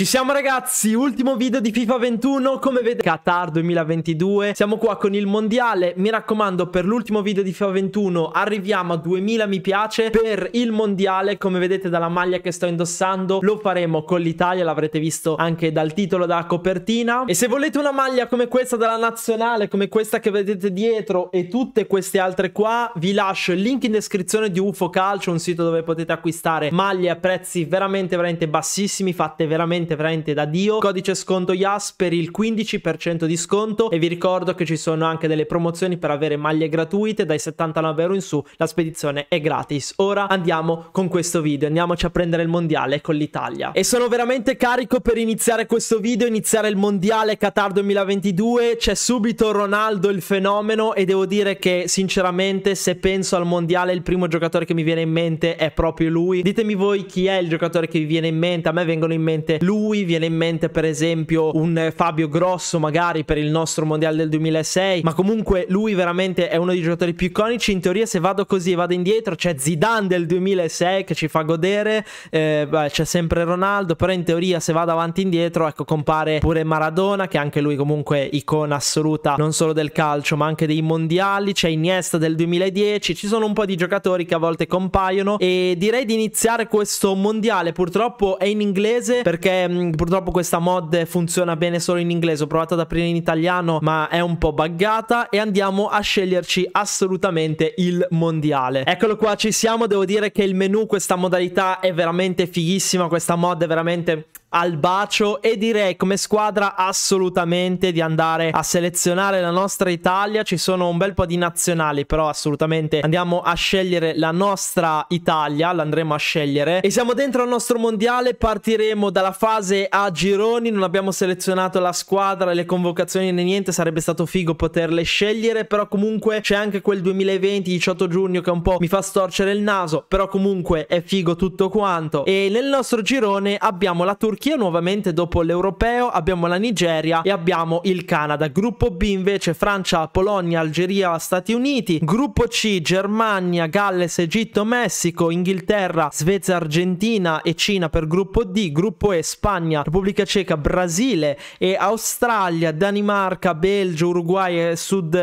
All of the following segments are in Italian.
Ci siamo ragazzi, ultimo video di FIFA 21, come vedete Qatar 2022, siamo qua con il mondiale, mi raccomando per l'ultimo video di FIFA 21 arriviamo a 2000 mi piace, per il mondiale come vedete dalla maglia che sto indossando lo faremo con l'Italia, l'avrete visto anche dal titolo della copertina e se volete una maglia come questa della nazionale, come questa che vedete dietro e tutte queste altre qua, vi lascio il link in descrizione di UFO Calcio, un sito dove potete acquistare maglie a prezzi veramente veramente bassissimi, fatte veramente veramente veramente da dio codice sconto YAS per il 15% di sconto e vi ricordo che ci sono anche delle promozioni per avere maglie gratuite dai 79 euro in su la spedizione è gratis ora andiamo con questo video andiamoci a prendere il mondiale con l'Italia e sono veramente carico per iniziare questo video iniziare il mondiale Qatar 2022 c'è subito Ronaldo il fenomeno e devo dire che sinceramente se penso al mondiale il primo giocatore che mi viene in mente è proprio lui ditemi voi chi è il giocatore che vi viene in mente a me vengono in mente lui lui, viene in mente per esempio un Fabio Grosso magari per il nostro mondiale del 2006, ma comunque lui veramente è uno dei giocatori più iconici, in teoria se vado così e vado indietro c'è Zidane del 2006 che ci fa godere, eh, c'è sempre Ronaldo, però in teoria se vado avanti e indietro ecco compare pure Maradona che anche lui comunque è icona assoluta non solo del calcio ma anche dei mondiali, c'è Iniesta del 2010, ci sono un po' di giocatori che a volte compaiono e direi di iniziare questo mondiale, purtroppo è in inglese perché Ehm, purtroppo questa mod funziona bene solo in inglese, ho provato ad aprire in italiano ma è un po' buggata e andiamo a sceglierci assolutamente il mondiale. Eccolo qua, ci siamo, devo dire che il menu, questa modalità è veramente fighissima, questa mod è veramente al bacio e direi come squadra assolutamente di andare a selezionare la nostra Italia ci sono un bel po' di nazionali però assolutamente andiamo a scegliere la nostra Italia l'andremo a scegliere e siamo dentro al nostro mondiale partiremo dalla fase a gironi non abbiamo selezionato la squadra le convocazioni né niente sarebbe stato figo poterle scegliere però comunque c'è anche quel 2020 18 giugno che un po' mi fa storcere il naso però comunque è figo tutto quanto e nel nostro girone abbiamo la Turchia Turchia nuovamente dopo l'Europeo, abbiamo la Nigeria e abbiamo il Canada. Gruppo B invece Francia, Polonia, Algeria, Stati Uniti. Gruppo C Germania, Galles, Egitto, Messico, Inghilterra, Svezia, Argentina e Cina per gruppo D. Gruppo E Spagna, Repubblica Ceca, Brasile e Australia, Danimarca, Belgio, Uruguay, Sud,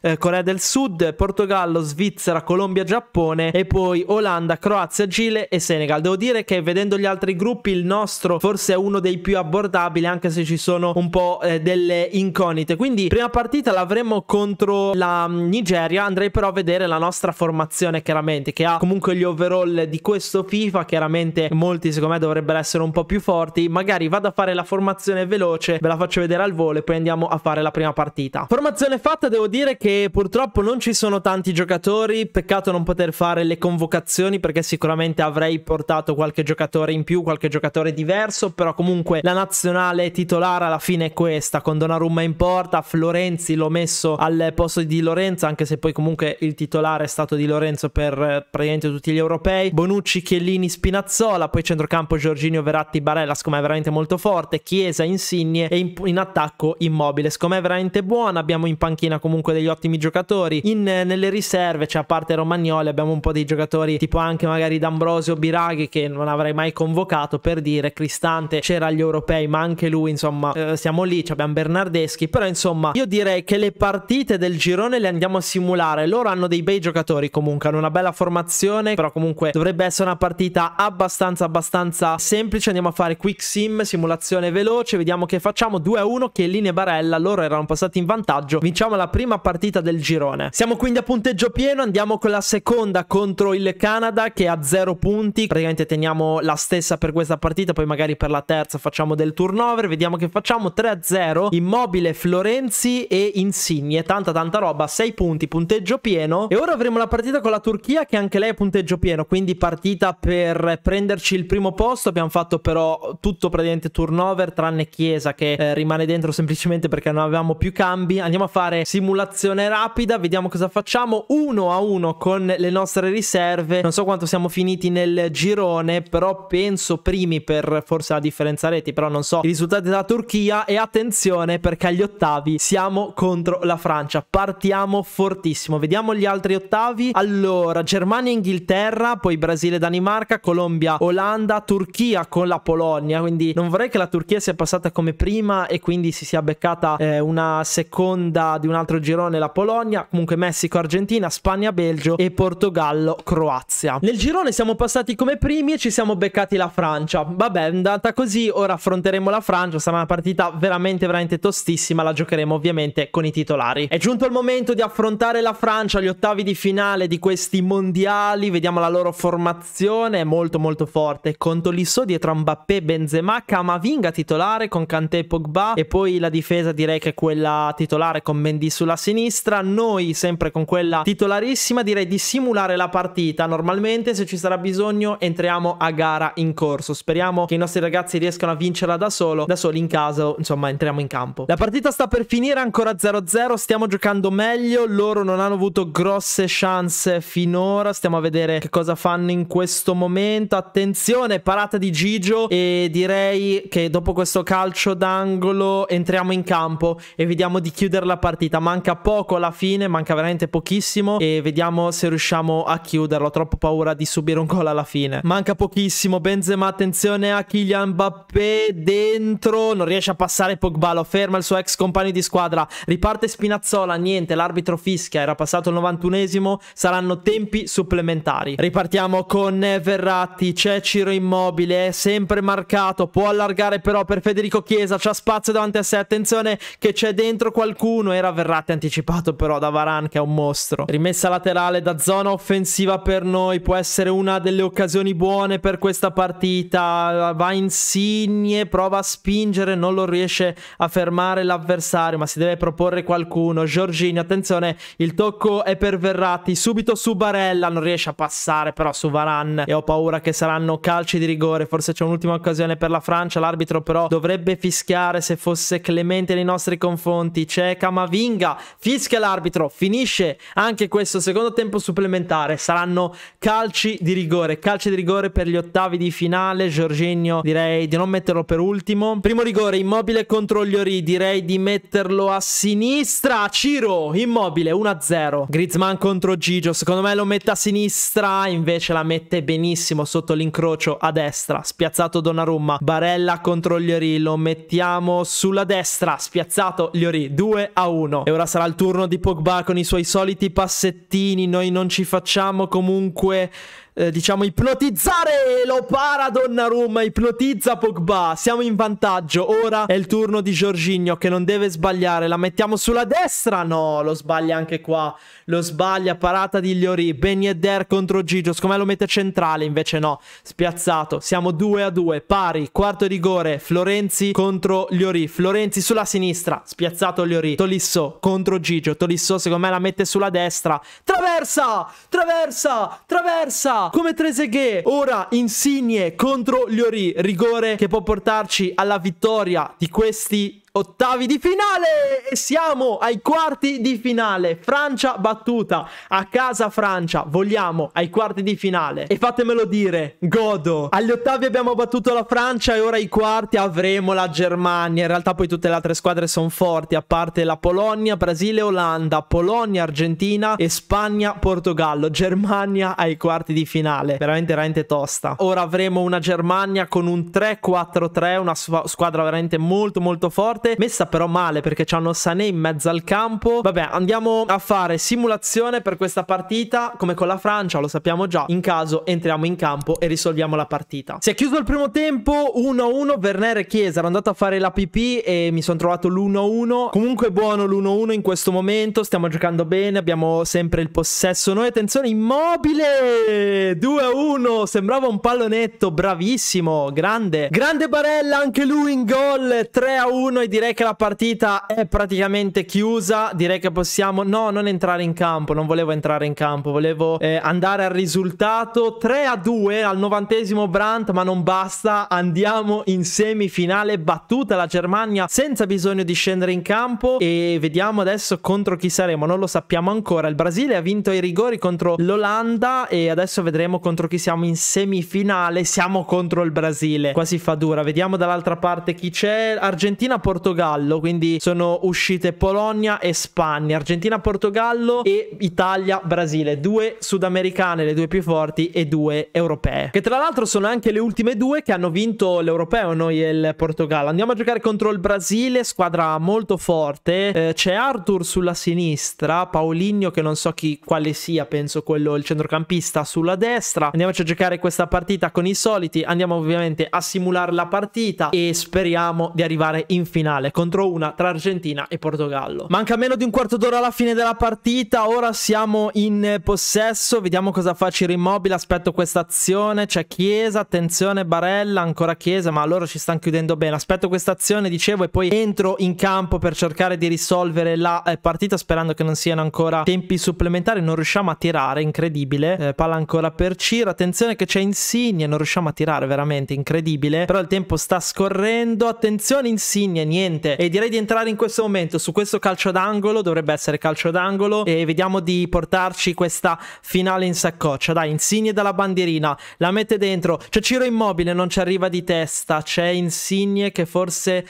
eh, Corea del Sud, Portogallo, Svizzera, Colombia, Giappone e poi Olanda, Croazia, Cile e Senegal. Devo dire che vedendo gli altri gruppi il nostro forse forse uno dei più abbordabili anche se ci sono un po' eh, delle incognite quindi prima partita l'avremo contro la mm, Nigeria andrei però a vedere la nostra formazione chiaramente che ha comunque gli overall di questo FIFA chiaramente molti secondo me dovrebbero essere un po' più forti magari vado a fare la formazione veloce ve la faccio vedere al volo e poi andiamo a fare la prima partita formazione fatta devo dire che purtroppo non ci sono tanti giocatori peccato non poter fare le convocazioni perché sicuramente avrei portato qualche giocatore in più qualche giocatore diverso però comunque la nazionale titolare alla fine è questa, con Donnarumma in porta, Florenzi l'ho messo al posto di Lorenzo, anche se poi comunque il titolare è stato di Lorenzo per eh, praticamente tutti gli europei, Bonucci, Chiellini, Spinazzola, poi centrocampo Giorginio, Veratti, Barella, siccome è veramente molto forte, Chiesa, Insigne e in, in attacco Immobile, siccome è veramente buona, abbiamo in panchina comunque degli ottimi giocatori, in, nelle riserve, cioè a parte Romagnoli abbiamo un po' dei giocatori tipo anche magari D'Ambrosio, Biraghi che non avrei mai convocato per dire Cristante Cristante, c'era agli europei, ma anche lui, insomma, eh, siamo lì, abbiamo Bernardeschi, però insomma, io direi che le partite del girone le andiamo a simulare. Loro hanno dei bei giocatori comunque, hanno una bella formazione, però comunque dovrebbe essere una partita abbastanza abbastanza semplice. Andiamo a fare quick sim, simulazione veloce, vediamo che facciamo 2 a 1 che linea Barella, loro erano passati in vantaggio. Vinciamo la prima partita del girone. Siamo quindi a punteggio pieno, andiamo con la seconda contro il Canada che ha 0 punti. Praticamente teniamo la stessa per questa partita, poi magari per la la terza facciamo del turnover, vediamo che facciamo 3-0, Immobile, Florenzi e Insigne, tanta tanta roba, 6 punti, punteggio pieno e ora avremo la partita con la Turchia che anche lei è punteggio pieno, quindi partita per prenderci il primo posto, abbiamo fatto però tutto praticamente turnover tranne Chiesa che eh, rimane dentro semplicemente perché non avevamo più cambi, andiamo a fare simulazione rapida, vediamo cosa facciamo, 1 a 1 con le nostre riserve, non so quanto siamo finiti nel girone, però penso primi per forse la differenza reti, però non so i risultati della Turchia e attenzione perché agli ottavi siamo contro la Francia. Partiamo fortissimo. Vediamo gli altri ottavi. Allora, Germania e Inghilterra, poi Brasile, Danimarca, Colombia, Olanda, Turchia con la Polonia, quindi non vorrei che la Turchia sia passata come prima e quindi si sia beccata eh, una seconda di un altro girone la Polonia, comunque Messico, Argentina, Spagna, Belgio e Portogallo, Croazia. Nel girone siamo passati come primi e ci siamo beccati la Francia. Vabbè, è fatta così, ora affronteremo la Francia, sarà una partita veramente veramente tostissima, la giocheremo ovviamente con i titolari. È giunto il momento di affrontare la Francia, gli ottavi di finale di questi mondiali, vediamo la loro formazione, è molto molto forte, con Tolisso dietro a Mbappé, Benzema, Camavinga titolare con Kanté e Pogba e poi la difesa direi che è quella titolare con Mendy sulla sinistra, noi sempre con quella titolarissima direi di simulare la partita, normalmente se ci sarà bisogno entriamo a gara in corso, speriamo che i nostri ragazzi ragazzi riescano a vincerla da solo, da soli in caso, insomma, entriamo in campo. La partita sta per finire ancora 0-0, stiamo giocando meglio, loro non hanno avuto grosse chance finora, stiamo a vedere che cosa fanno in questo momento. Attenzione, parata di Gigio e direi che dopo questo calcio d'angolo entriamo in campo e vediamo di chiudere la partita. Manca poco alla fine, manca veramente pochissimo e vediamo se riusciamo a chiuderlo. Ho troppo paura di subire un gol alla fine. Manca pochissimo, Benzema attenzione a Kylian Mbappé dentro, non riesce a passare Pogba, lo ferma il suo ex compagno di squadra, riparte Spinazzola, niente, l'arbitro fischia, era passato il 91esimo, saranno tempi supplementari. Ripartiamo con Verratti, c'è Ciro Immobile, è sempre marcato, può allargare però per Federico Chiesa, c'ha spazio davanti a sé, attenzione che c'è dentro qualcuno, era Verratti anticipato però da Varan che è un mostro. Rimessa laterale da zona offensiva per noi, può essere una delle occasioni buone per questa partita, va in Insigne prova a spingere, non lo riesce a fermare l'avversario, ma si deve proporre qualcuno. Giorgini, attenzione, il tocco è per Verratti, subito su Barella, non riesce a passare però su Varan e ho paura che saranno calci di rigore, forse c'è un'ultima occasione per la Francia, l'arbitro però dovrebbe fischiare se fosse Clemente nei nostri confronti. C'è Camavinga, fischia l'arbitro, finisce anche questo secondo tempo supplementare, saranno calci di rigore, calci di rigore per gli ottavi di finale. Giorginio direi direi di non metterlo per ultimo. Primo rigore, Immobile contro gli Ori, direi di metterlo a sinistra. Ciro, Immobile, 1-0. Griezmann contro Gigio, secondo me lo mette a sinistra, invece la mette benissimo sotto l'incrocio a destra. Spiazzato Donnarumma, Barella contro gli Ori, lo mettiamo sulla destra. Spiazzato gli Ori, 2-1. E ora sarà il turno di Pogba con i suoi soliti passettini, noi non ci facciamo comunque... Eh, diciamo, ipnotizzare lo para Donnarumma, ipnotizza Pogba, siamo in vantaggio, ora è il turno di Giorginio che non deve sbagliare, la mettiamo sulla destra, no, lo sbaglia anche qua, lo sbaglia, parata di Liori, Beni Eder contro Gigio, siccome lo mette centrale, invece no, spiazzato, siamo 2 a 2, pari, quarto rigore, Florenzi contro Liori, Florenzi sulla sinistra, spiazzato Liori, Tolisso contro Gigio, Tolisso secondo me la mette sulla destra, traversa, traversa, traversa, come Trezeguet. Ora Insigne contro Liori, rigore che può portarci alla vittoria di questi ottavi di finale e siamo ai quarti di finale. Francia battuta a casa Francia. Vogliamo ai quarti di finale. E fatemelo dire, godo. Agli ottavi abbiamo battuto la Francia e ora ai quarti avremo la Germania. In realtà poi tutte le altre squadre sono forti, a parte la Polonia, Brasile, Olanda, Polonia, Argentina e Spagna, Portogallo. Germania ai quarti di finale. Veramente veramente tosta. Ora avremo una Germania con un 3-4-3, una squadra veramente molto molto forte forte, messa però male perché c'hanno Sané in mezzo al campo. Vabbè, andiamo a fare simulazione per questa partita, come con la Francia, lo sappiamo già. In caso entriamo in campo e risolviamo la partita. Si è chiuso il primo tempo, 1-1, Werner e Chiesa, ero andato a fare la pipì e mi sono trovato l'1-1. Comunque buono l'1-1 in questo momento, stiamo giocando bene, abbiamo sempre il possesso. Noi attenzione, immobile! 2-1, sembrava un pallonetto, bravissimo, grande. Grande Barella, anche lui in gol, 3-1 e direi che la partita è praticamente chiusa. Direi che possiamo... No, non entrare in campo. Non volevo entrare in campo. Volevo eh, andare al risultato. 3 a 2 al novantesimo Brandt, ma non basta. Andiamo in semifinale. Battuta la Germania senza bisogno di scendere in campo. E vediamo adesso contro chi saremo. Non lo sappiamo ancora. Il Brasile ha vinto i rigori contro l'Olanda. E adesso vedremo contro chi siamo in semifinale. Siamo contro il Brasile. Quasi fa dura. Vediamo dall'altra parte chi c'è. Argentina, Portogallo. Portogallo, quindi sono uscite Polonia e Spagna, Argentina, Portogallo e Italia, Brasile, due sudamericane, le due più forti e due europee, che tra l'altro sono anche le ultime due che hanno vinto l'europeo, noi e il Portogallo. Andiamo a giocare contro il Brasile, squadra molto forte, eh, c'è Arthur sulla sinistra, Paulinho che non so chi, quale sia, penso quello, il centrocampista sulla destra, andiamoci a giocare questa partita con i soliti, andiamo ovviamente a simulare la partita e speriamo di arrivare in finale finale contro una tra Argentina e Portogallo. Manca meno di un quarto d'ora alla fine della partita, ora siamo in possesso, vediamo cosa fa Ciro Immobile, aspetto questa azione, c'è Chiesa, attenzione Barella, ancora Chiesa, ma loro ci stanno chiudendo bene, aspetto questa azione, dicevo, e poi entro in campo per cercare di risolvere la eh, partita sperando che non siano ancora tempi supplementari, non riusciamo a tirare, incredibile, eh, palla ancora per Ciro, attenzione che c'è Insigne, non riusciamo a tirare, veramente incredibile, però il tempo sta scorrendo, attenzione Insigne, niente. E direi di entrare in questo momento su questo calcio d'angolo, dovrebbe essere calcio d'angolo, e vediamo di portarci questa finale in saccoccia. Dai, Insigne dalla bandierina, la mette dentro, c'è cioè, Ciro Immobile, non ci arriva di testa, c'è Insigne che forse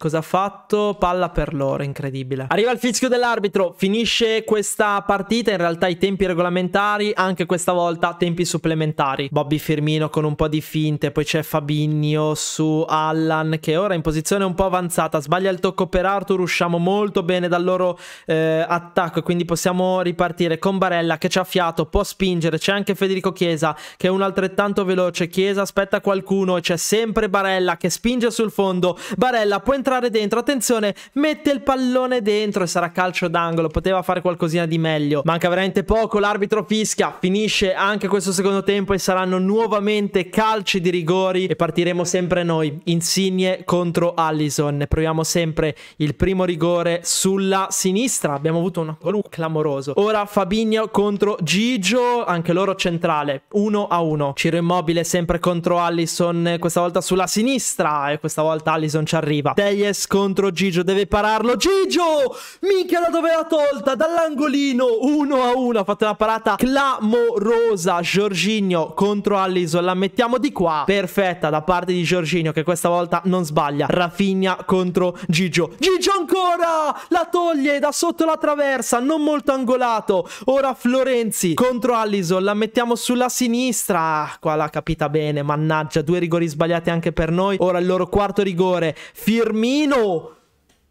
Cosa ha fatto? Palla per loro, incredibile. Arriva il fischio dell'arbitro, finisce questa partita, in realtà i tempi regolamentari, anche questa volta tempi supplementari. Bobby Firmino con un po' di finte, poi c'è Fabinho su Allan che ora è in posizione un po' avanzata, sbaglia il tocco per Arthur, usciamo molto bene dal loro eh, attacco, quindi possiamo ripartire con Barella che ci ha fiato, può spingere, c'è anche Federico Chiesa che è un altrettanto veloce, Chiesa aspetta qualcuno, e c'è sempre Barella che spinge sul fondo, Barella può entrare entrare dentro, attenzione, mette il pallone dentro e sarà calcio d'angolo, poteva fare qualcosina di meglio. Manca veramente poco, l'arbitro fischia, finisce anche questo secondo tempo e saranno nuovamente calci di rigori e partiremo sempre noi, Insigne contro Allison. Proviamo sempre il primo rigore sulla sinistra, abbiamo avuto un gol clamoroso. Ora Fabinho contro Gigio, anche loro centrale, 1 a 1. Ciro Immobile sempre contro Allison, questa volta sulla sinistra e questa volta Allison ci arriva. Taylor Reyes contro Gigio, deve pararlo. Gigio! Minchia da dove l'ha tolta? Dall'angolino, 1 a 1, ha fatto una parata clamorosa. Giorginio contro Allison, la mettiamo di qua. Perfetta da parte di Giorginio che questa volta non sbaglia. Rafinha contro Gigio. Gigio ancora! La toglie da sotto la traversa, non molto angolato. Ora Florenzi contro Allison, la mettiamo sulla sinistra. Ah, qua l'ha capita bene, mannaggia, due rigori sbagliati anche per noi. Ora il loro quarto rigore, firme Firmino!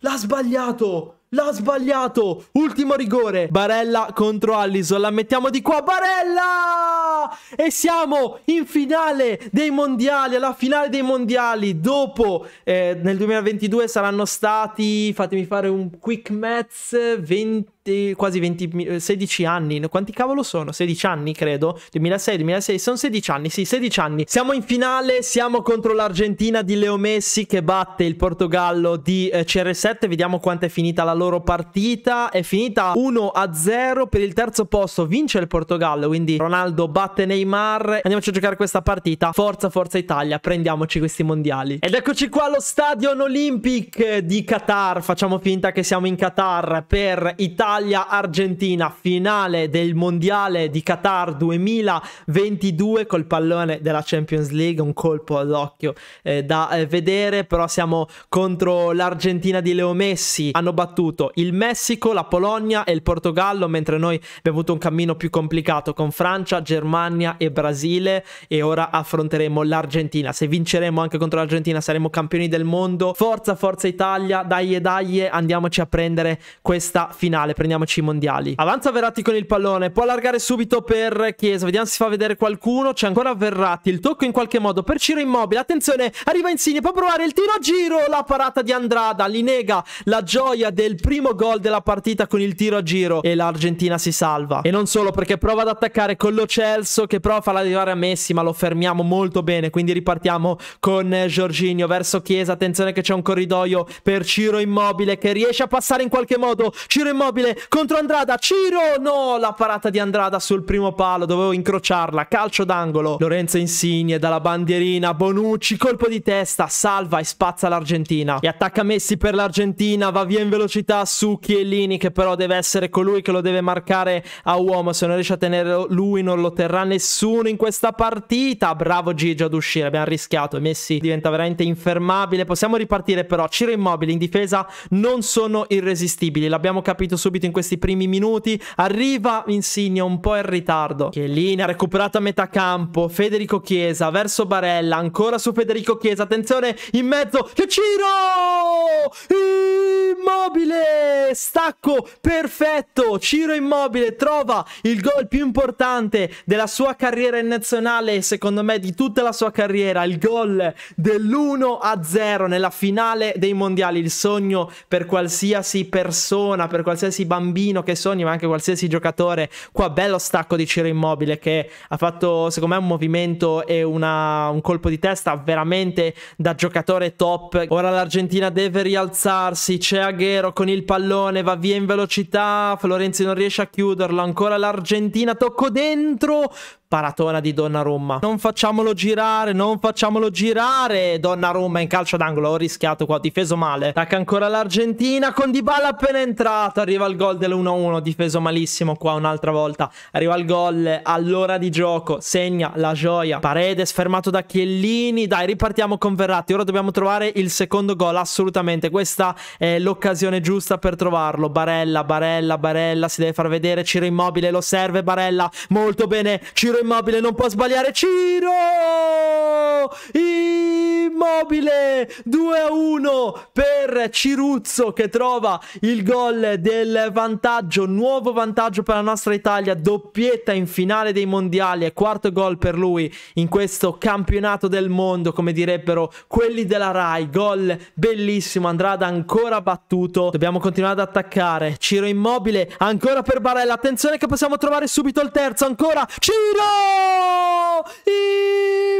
L'ha sbagliato! L'ha sbagliato! Ultimo rigore! Barella contro Allison. La mettiamo di qua. Barella! E siamo in finale dei mondiali, alla finale dei mondiali. Dopo, eh, nel 2022 saranno stati, fatemi fare un quick math, 20, quasi 20, 16 anni. Quanti cavolo sono? 16 anni, credo. 2006, 2006, sono 16 anni, sì, 16 anni. Siamo in finale, siamo contro l'Argentina di Leo Messi che batte il Portogallo di eh, CR7. Vediamo quanto è finita la loro partita è finita 1-0 per il terzo posto vince il Portogallo quindi Ronaldo batte Neymar andiamoci a giocare questa partita forza forza Italia prendiamoci questi mondiali ed eccoci qua allo Stadion Olympic di Qatar facciamo finta che siamo in Qatar per Italia-Argentina finale del mondiale di Qatar 2022 col pallone della Champions League un colpo all'occhio eh, da eh, vedere però siamo contro l'Argentina di Leo Messi hanno battuto avuto il Messico, la Polonia e il Portogallo, mentre noi abbiamo avuto un cammino più complicato con Francia, Germania e Brasile e ora affronteremo l'Argentina. Se vinceremo anche contro l'Argentina saremo campioni del mondo. Forza, forza Italia, dai e dai, andiamoci a prendere questa finale, prendiamoci i mondiali. Avanza Verratti con il pallone, può allargare subito per Chiesa, vediamo se si fa vedere qualcuno, c'è ancora Verratti, il tocco in qualche modo per Ciro Immobile, attenzione, arriva Insigne, può provare il tiro a giro, la parata di Andrada, li nega la gioia del primo gol della partita con il tiro a giro e l'Argentina si salva. E non solo perché prova ad attaccare con lo Celso che prova a farla arrivare a Messi ma lo fermiamo molto bene. Quindi ripartiamo con Giorginio eh, verso Chiesa. Attenzione che c'è un corridoio per Ciro Immobile che riesce a passare in qualche modo. Ciro Immobile contro Andrada. Ciro no! La parata di Andrada sul primo palo. Dovevo incrociarla. Calcio d'angolo. Lorenzo Insigne dalla bandierina. Bonucci colpo di testa. Salva e spazza l'Argentina. E attacca Messi per l'Argentina. Va via in velocità velocità su Chiellini che però deve essere colui che lo deve marcare a uomo, se non riesce a tenere lui non lo terrà nessuno in questa partita, bravo Gigi ad uscire, abbiamo rischiato, Messi diventa veramente infermabile, possiamo ripartire però, Ciro Immobile in difesa non sono irresistibili, l'abbiamo capito subito in questi primi minuti, arriva Insigne un po' in ritardo, Chiellini ha recuperato a metà campo, Federico Chiesa verso Barella, ancora su Federico Chiesa, attenzione in mezzo, che Ciro! Immobile! grande eh, stacco perfetto. Ciro Immobile trova il gol più importante della sua carriera in nazionale, secondo me di tutta la sua carriera, il gol dell'1-0 nella finale dei mondiali, il sogno per qualsiasi persona, per qualsiasi bambino che sogni, ma anche qualsiasi giocatore. Qua bello stacco di Ciro Immobile che ha fatto secondo me un movimento e una, un colpo di testa veramente da giocatore top. Ora l'Argentina deve rialzarsi, c'è Aghero con con il pallone, va via in velocità, Florenzi non riesce a chiuderlo, ancora l'Argentina, tocco dentro, Paratona di Donnarumma. Non facciamolo girare, non facciamolo girare. Donnarumma in calcio d'angolo, ho rischiato qua, ho difeso male. Attacca ancora l'Argentina con Dybala appena entrato. Arriva il gol dell'1-1, difeso malissimo qua un'altra volta. Arriva il gol all'ora di gioco, segna la gioia. Parede sfermato da Chiellini. Dai, ripartiamo con Verratti. Ora dobbiamo trovare il secondo gol, assolutamente. Questa è l'occasione giusta per trovarlo. Barella, Barella, Barella, si deve far vedere. Ciro Immobile lo serve, Barella. Molto bene, Ciro Ciro Immobile non può sbagliare. Ciro Immobile 2 a 1 per Ciruzzo che trova il gol del vantaggio. Nuovo vantaggio per la nostra Italia. Doppietta in finale dei mondiali. E quarto gol per lui in questo campionato del mondo, come direbbero quelli della Rai. Gol bellissimo. Andrà ad ancora battuto. Dobbiamo continuare ad attaccare. Ciro Immobile ancora per Barella. Attenzione che possiamo trovare subito il terzo. Ancora Ciro!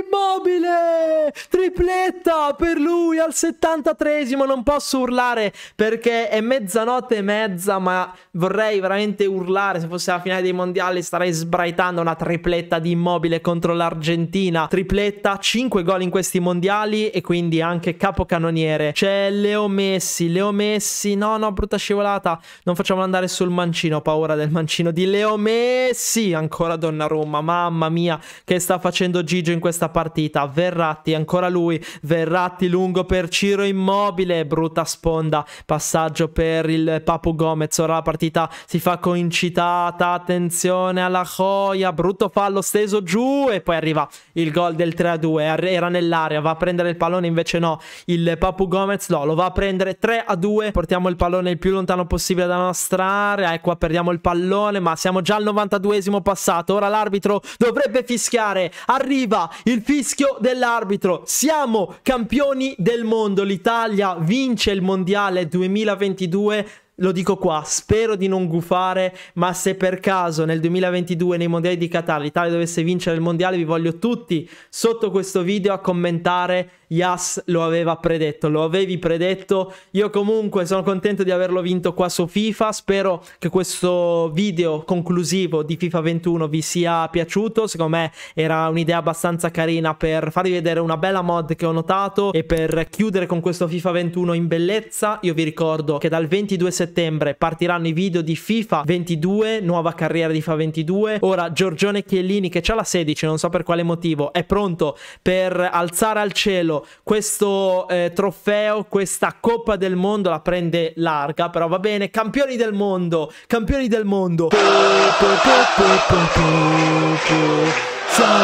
Immobile! Tripletta per lui al 73esimo. Non posso urlare perché è mezzanotte e mezza, ma vorrei veramente urlare. Se fosse la finale dei mondiali starei sbraitando una tripletta di Immobile contro l'Argentina. Tripletta, 5 gol in questi mondiali e quindi anche capocannoniere. C'è Leo Messi, Leo Messi. No, no, brutta scivolata. Non facciamolo andare sul mancino, ho paura del mancino di Leo Messi. Ancora Donnarumma, ma mamma mia, che sta facendo Gigio in questa partita. Verratti, ancora lui, Verratti lungo per Ciro Immobile, brutta sponda, passaggio per il Papu Gomez, ora la partita si fa coincitata, attenzione alla Joia, brutto fallo steso giù e poi arriva il gol del 3-2, era nell'area, va a prendere il pallone invece no, il Papu Gomez no, lo va a prendere 3-2, portiamo il pallone il più lontano possibile dalla nostra ecco, area e qua perdiamo il pallone ma siamo già al 92 esimo passato, ora l'arbitro dovrebbe fischiare. Arriva il fischio dell'arbitro. Siamo campioni del mondo. L'Italia vince il mondiale 2022 lo dico qua, spero di non gufare, ma se per caso nel 2022 nei mondiali di Qatar l'Italia dovesse vincere il mondiale, vi voglio tutti sotto questo video a commentare Yas lo aveva predetto, lo avevi predetto. Io comunque sono contento di averlo vinto qua su FIFA, spero che questo video conclusivo di FIFA 21 vi sia piaciuto, secondo me era un'idea abbastanza carina per farvi vedere una bella mod che ho notato e per chiudere con questo FIFA 21 in bellezza. Io vi ricordo che dal 22 settembre partiranno i video di FIFA 22, nuova carriera di FIFA 22. Ora Giorgione Chiellini che c'ha la 16, non so per quale motivo, è pronto per alzare al cielo questo eh, trofeo, questa Coppa del Mondo la prende larga, però va bene. Campioni del mondo, campioni del mondo. Siamo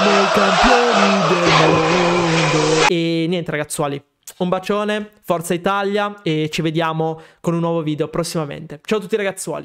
i campioni del mondo. E niente ragazzuoli, un bacione, Forza Italia e ci vediamo con un nuovo video prossimamente. Ciao a tutti ragazzuoli.